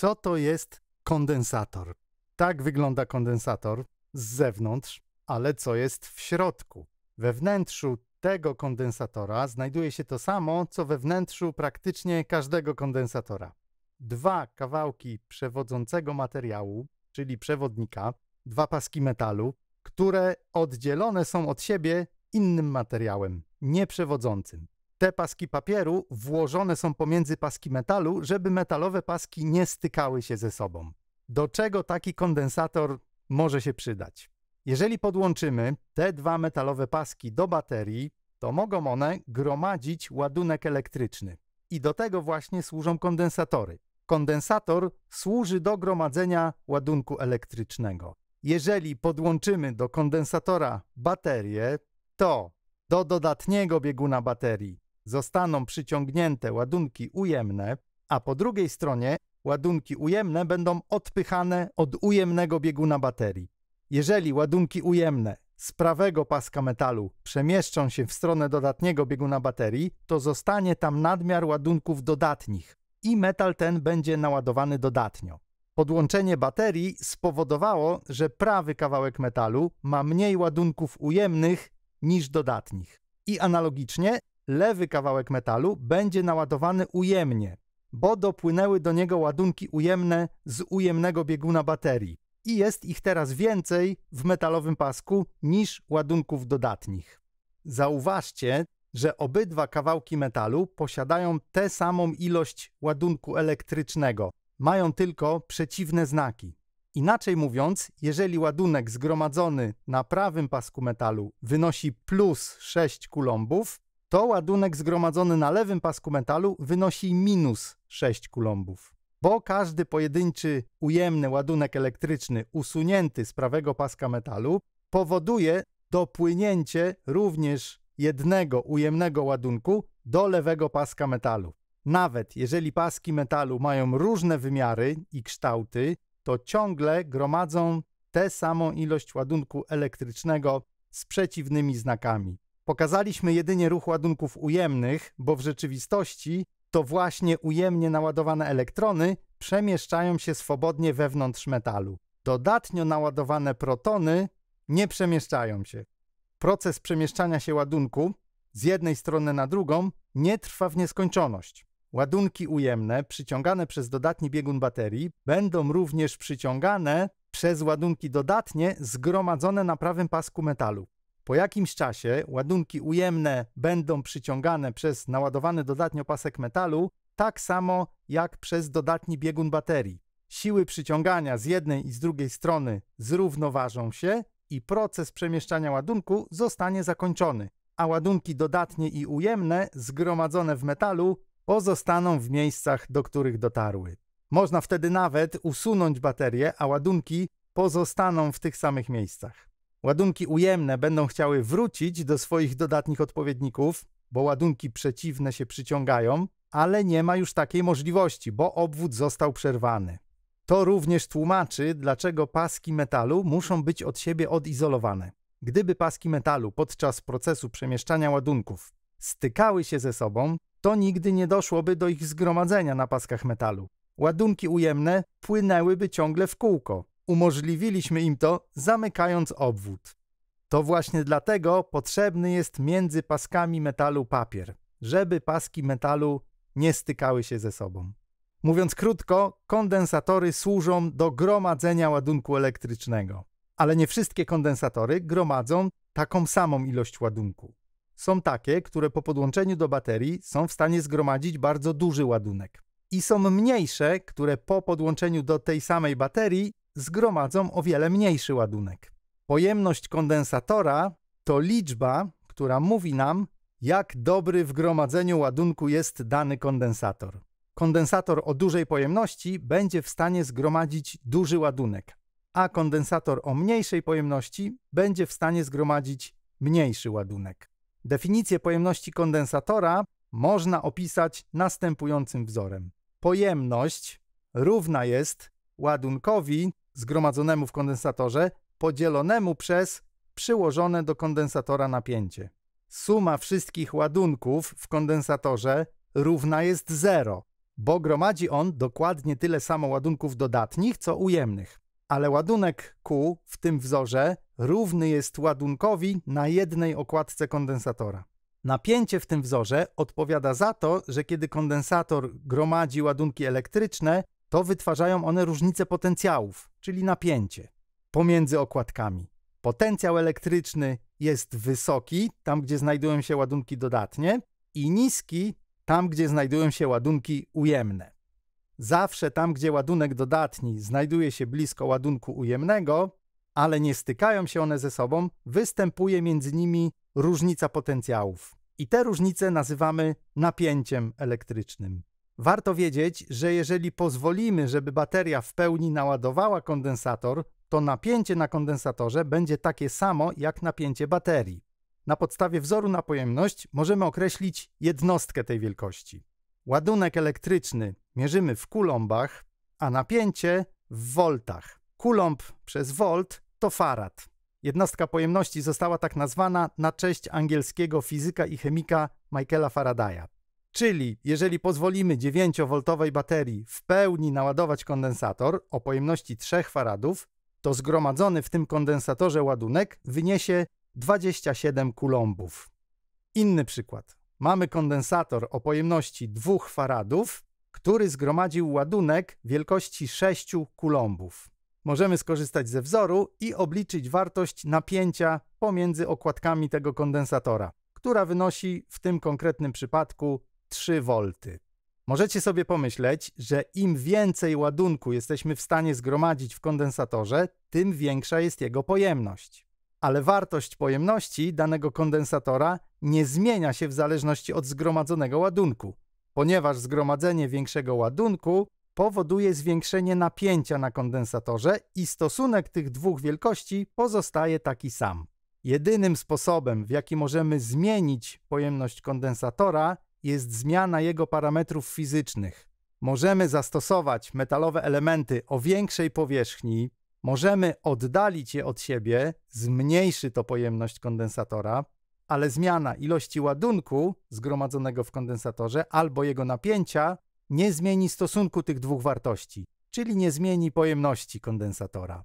co to jest kondensator. Tak wygląda kondensator z zewnątrz, ale co jest w środku. We wnętrzu tego kondensatora znajduje się to samo, co we wnętrzu praktycznie każdego kondensatora. Dwa kawałki przewodzącego materiału, czyli przewodnika, dwa paski metalu, które oddzielone są od siebie innym materiałem, nieprzewodzącym te paski papieru włożone są pomiędzy paski metalu, żeby metalowe paski nie stykały się ze sobą. Do czego taki kondensator może się przydać? Jeżeli podłączymy te dwa metalowe paski do baterii, to mogą one gromadzić ładunek elektryczny. I do tego właśnie służą kondensatory. Kondensator służy do gromadzenia ładunku elektrycznego. Jeżeli podłączymy do kondensatora baterię, to do dodatniego bieguna baterii zostaną przyciągnięte ładunki ujemne, a po drugiej stronie ładunki ujemne będą odpychane od ujemnego bieguna baterii. Jeżeli ładunki ujemne z prawego paska metalu przemieszczą się w stronę dodatniego bieguna baterii, to zostanie tam nadmiar ładunków dodatnich i metal ten będzie naładowany dodatnio. Podłączenie baterii spowodowało, że prawy kawałek metalu ma mniej ładunków ujemnych niż dodatnich. I analogicznie lewy kawałek metalu będzie naładowany ujemnie, bo dopłynęły do niego ładunki ujemne z ujemnego bieguna baterii i jest ich teraz więcej w metalowym pasku niż ładunków dodatnich. Zauważcie, że obydwa kawałki metalu posiadają tę samą ilość ładunku elektrycznego, mają tylko przeciwne znaki. Inaczej mówiąc, jeżeli ładunek zgromadzony na prawym pasku metalu wynosi plus 6 kulombów, to ładunek zgromadzony na lewym pasku metalu wynosi minus 6 kulombów. Bo każdy pojedynczy ujemny ładunek elektryczny usunięty z prawego paska metalu powoduje dopłynięcie również jednego ujemnego ładunku do lewego paska metalu. Nawet jeżeli paski metalu mają różne wymiary i kształty, to ciągle gromadzą tę samą ilość ładunku elektrycznego z przeciwnymi znakami. Pokazaliśmy jedynie ruch ładunków ujemnych, bo w rzeczywistości to właśnie ujemnie naładowane elektrony przemieszczają się swobodnie wewnątrz metalu. Dodatnio naładowane protony nie przemieszczają się. Proces przemieszczania się ładunku z jednej strony na drugą nie trwa w nieskończoność. Ładunki ujemne przyciągane przez dodatni biegun baterii będą również przyciągane przez ładunki dodatnie zgromadzone na prawym pasku metalu. Po jakimś czasie ładunki ujemne będą przyciągane przez naładowany dodatnio pasek metalu, tak samo jak przez dodatni biegun baterii. Siły przyciągania z jednej i z drugiej strony zrównoważą się i proces przemieszczania ładunku zostanie zakończony, a ładunki dodatnie i ujemne zgromadzone w metalu pozostaną w miejscach, do których dotarły. Można wtedy nawet usunąć baterię, a ładunki pozostaną w tych samych miejscach. Ładunki ujemne będą chciały wrócić do swoich dodatnich odpowiedników, bo ładunki przeciwne się przyciągają, ale nie ma już takiej możliwości, bo obwód został przerwany. To również tłumaczy, dlaczego paski metalu muszą być od siebie odizolowane. Gdyby paski metalu podczas procesu przemieszczania ładunków stykały się ze sobą, to nigdy nie doszłoby do ich zgromadzenia na paskach metalu. Ładunki ujemne płynęłyby ciągle w kółko. Umożliwiliśmy im to, zamykając obwód. To właśnie dlatego potrzebny jest między paskami metalu papier, żeby paski metalu nie stykały się ze sobą. Mówiąc krótko, kondensatory służą do gromadzenia ładunku elektrycznego, ale nie wszystkie kondensatory gromadzą taką samą ilość ładunku. Są takie, które po podłączeniu do baterii są w stanie zgromadzić bardzo duży ładunek. I są mniejsze, które po podłączeniu do tej samej baterii zgromadzą o wiele mniejszy ładunek. Pojemność kondensatora to liczba, która mówi nam, jak dobry w gromadzeniu ładunku jest dany kondensator. Kondensator o dużej pojemności będzie w stanie zgromadzić duży ładunek, a kondensator o mniejszej pojemności będzie w stanie zgromadzić mniejszy ładunek. Definicję pojemności kondensatora można opisać następującym wzorem. Pojemność równa jest ładunkowi zgromadzonemu w kondensatorze podzielonemu przez przyłożone do kondensatora napięcie. Suma wszystkich ładunków w kondensatorze równa jest 0, bo gromadzi on dokładnie tyle samo ładunków dodatnich, co ujemnych. Ale ładunek Q w tym wzorze równy jest ładunkowi na jednej okładce kondensatora. Napięcie w tym wzorze odpowiada za to, że kiedy kondensator gromadzi ładunki elektryczne, to wytwarzają one różnice potencjałów, czyli napięcie, pomiędzy okładkami. Potencjał elektryczny jest wysoki, tam gdzie znajdują się ładunki dodatnie, i niski, tam gdzie znajdują się ładunki ujemne. Zawsze tam, gdzie ładunek dodatni znajduje się blisko ładunku ujemnego, ale nie stykają się one ze sobą, występuje między nimi różnica potencjałów. I te różnice nazywamy napięciem elektrycznym. Warto wiedzieć, że jeżeli pozwolimy, żeby bateria w pełni naładowała kondensator, to napięcie na kondensatorze będzie takie samo jak napięcie baterii. Na podstawie wzoru na pojemność możemy określić jednostkę tej wielkości. Ładunek elektryczny mierzymy w kulombach, a napięcie w voltach. Kulomb przez volt to farad. Jednostka pojemności została tak nazwana na cześć angielskiego fizyka i chemika Michaela Faradaya. Czyli jeżeli pozwolimy 9V baterii w pełni naładować kondensator o pojemności 3 faradów, to zgromadzony w tym kondensatorze ładunek wyniesie 27 kulombów. Inny przykład. Mamy kondensator o pojemności 2 faradów, który zgromadził ładunek wielkości 6 kulombów. Możemy skorzystać ze wzoru i obliczyć wartość napięcia pomiędzy okładkami tego kondensatora, która wynosi w tym konkretnym przypadku 3 V. Możecie sobie pomyśleć, że im więcej ładunku jesteśmy w stanie zgromadzić w kondensatorze, tym większa jest jego pojemność. Ale wartość pojemności danego kondensatora nie zmienia się w zależności od zgromadzonego ładunku, ponieważ zgromadzenie większego ładunku powoduje zwiększenie napięcia na kondensatorze i stosunek tych dwóch wielkości pozostaje taki sam. Jedynym sposobem, w jaki możemy zmienić pojemność kondensatora, jest zmiana jego parametrów fizycznych. Możemy zastosować metalowe elementy o większej powierzchni, możemy oddalić je od siebie, zmniejszy to pojemność kondensatora, ale zmiana ilości ładunku zgromadzonego w kondensatorze albo jego napięcia nie zmieni stosunku tych dwóch wartości, czyli nie zmieni pojemności kondensatora.